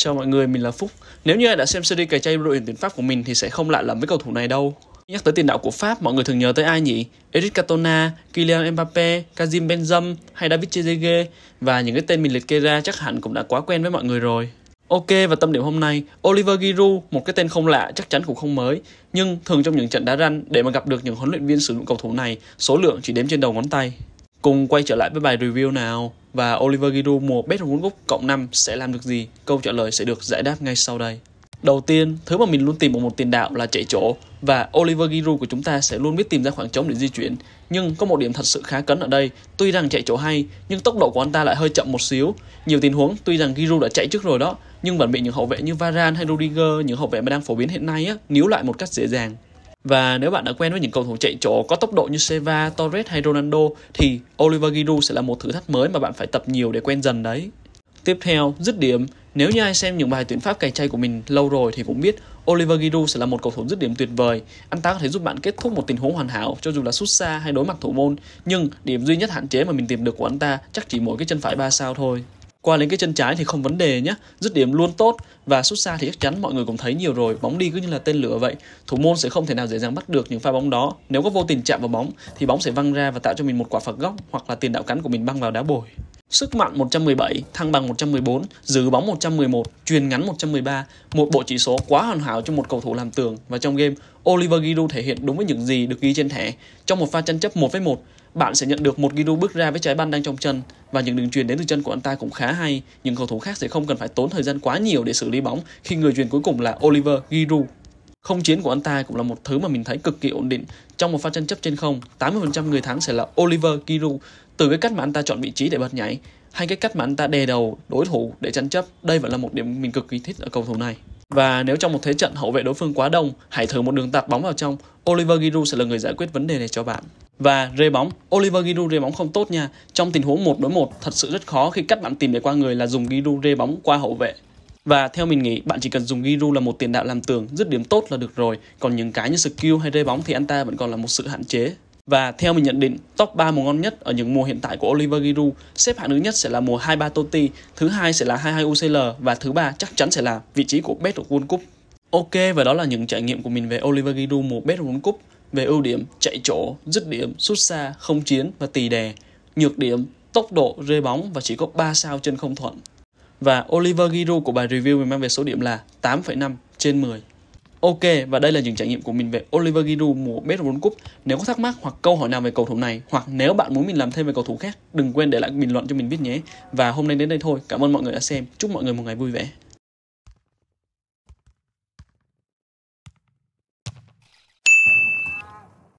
Chào mọi người, mình là Phúc. Nếu như ai đã xem series cày chay đội tuyển tuyển Pháp của mình thì sẽ không lạ lắm với cầu thủ này đâu. Nhắc tới tiền đạo của Pháp, mọi người thường nhớ tới ai nhỉ? Eric Cantona, Kylian Mbappe, Kazim Benzema hay David Trezeguet và những cái tên mình liệt kê ra chắc hẳn cũng đã quá quen với mọi người rồi. Ok và tâm điểm hôm nay, Oliver Giroud, một cái tên không lạ chắc chắn cũng không mới, nhưng thường trong những trận đá ranh để mà gặp được những huấn luyện viên sử dụng cầu thủ này, số lượng chỉ đếm trên đầu ngón tay. Cùng quay trở lại với bài review nào và Oliver Giroud mùa bet vốn gốc cộng 5 sẽ làm được gì? Câu trả lời sẽ được giải đáp ngay sau đây. Đầu tiên, thứ mà mình luôn tìm ở một tiền đạo là chạy chỗ và Oliver Giroud của chúng ta sẽ luôn biết tìm ra khoảng trống để di chuyển. Nhưng có một điểm thật sự khá cấn ở đây, tuy rằng chạy chỗ hay nhưng tốc độ của anh ta lại hơi chậm một xíu. Nhiều tình huống tuy rằng Giroud đã chạy trước rồi đó, nhưng vẫn bị những hậu vệ như Varane hay Rudiger, những hậu vệ mà đang phổ biến hiện nay á, níu lại một cách dễ dàng. Và nếu bạn đã quen với những cầu thủ chạy chỗ có tốc độ như Seva, Torres hay Ronaldo thì Oliver Giroud sẽ là một thử thách mới mà bạn phải tập nhiều để quen dần đấy. Tiếp theo, dứt điểm. Nếu như ai xem những bài tuyển Pháp cày chay của mình lâu rồi thì cũng biết Oliver Giroud sẽ là một cầu thủ dứt điểm tuyệt vời. Anh ta có thể giúp bạn kết thúc một tình huống hoàn hảo cho dù là sút xa hay đối mặt thủ môn, nhưng điểm duy nhất hạn chế mà mình tìm được của anh ta chắc chỉ mỗi cái chân phải 3 sao thôi. Qua đến cái chân trái thì không vấn đề nhé, dứt điểm luôn tốt và sút xa thì chắc chắn mọi người cũng thấy nhiều rồi, bóng đi cứ như là tên lửa vậy. Thủ môn sẽ không thể nào dễ dàng bắt được những pha bóng đó. Nếu có vô tình chạm vào bóng thì bóng sẽ văng ra và tạo cho mình một quả phạt góc hoặc là tiền đạo cắn của mình băng vào đá bồi sức mạnh 117, thăng bằng 114, giữ bóng 111, truyền ngắn 113, một bộ chỉ số quá hoàn hảo cho một cầu thủ làm tường và trong game Oliver Giroud thể hiện đúng với những gì được ghi trên thẻ. Trong một pha tranh chấp 1 với 1, bạn sẽ nhận được một Giroud bước ra với trái banh đang trong chân và những đường truyền đến từ chân của anh ta cũng khá hay. Những cầu thủ khác sẽ không cần phải tốn thời gian quá nhiều để xử lý bóng khi người truyền cuối cùng là Oliver Giroud. Không chiến của anh ta cũng là một thứ mà mình thấy cực kỳ ổn định. Trong một pha tranh chấp trên không, 80% người thắng sẽ là Oliver Giroud từ cái cách mà anh ta chọn vị trí để bật nhảy hay cái cách mà anh ta đè đầu đối thủ để tranh chấp. Đây vẫn là một điểm mình cực kỳ thích ở cầu thủ này. Và nếu trong một thế trận hậu vệ đối phương quá đông, hãy thử một đường tạt bóng vào trong. Oliver Giroud sẽ là người giải quyết vấn đề này cho bạn. Và rê bóng, Oliver Giroud rê bóng không tốt nha. Trong tình huống 1 đối 1 thật sự rất khó khi cách bạn tìm để qua người là dùng Giroud rê bóng qua hậu vệ. Và theo mình nghĩ, bạn chỉ cần dùng Giroud là một tiền đạo làm tường, dứt điểm tốt là được rồi. Còn những cái như skill hay rê bóng thì anh ta vẫn còn là một sự hạn chế. Và theo mình nhận định, top 3 mùa ngon nhất ở những mùa hiện tại của Oliver Giroud, xếp hạng thứ nhất sẽ là mùa 23 Totti, thứ hai sẽ là 22 UCL và thứ ba chắc chắn sẽ là vị trí của Bet World Cup. Ok và đó là những trải nghiệm của mình về Oliver Giroud mùa Bet World Cup về ưu điểm chạy chỗ, dứt điểm, sút xa, không chiến và tì đè, nhược điểm, tốc độ, rê bóng và chỉ có 3 sao chân không thuận và Oliver Giroud của bài review mình mang về số điểm là 8,5 trên 10. Ok, và đây là những trải nghiệm của mình về Oliver Giroud mùa Bet4 Cup. Nếu có thắc mắc hoặc câu hỏi nào về cầu thủ này, hoặc nếu bạn muốn mình làm thêm về cầu thủ khác, đừng quên để lại bình luận cho mình biết nhé. Và hôm nay đến đây thôi. Cảm ơn mọi người đã xem. Chúc mọi người một ngày vui vẻ.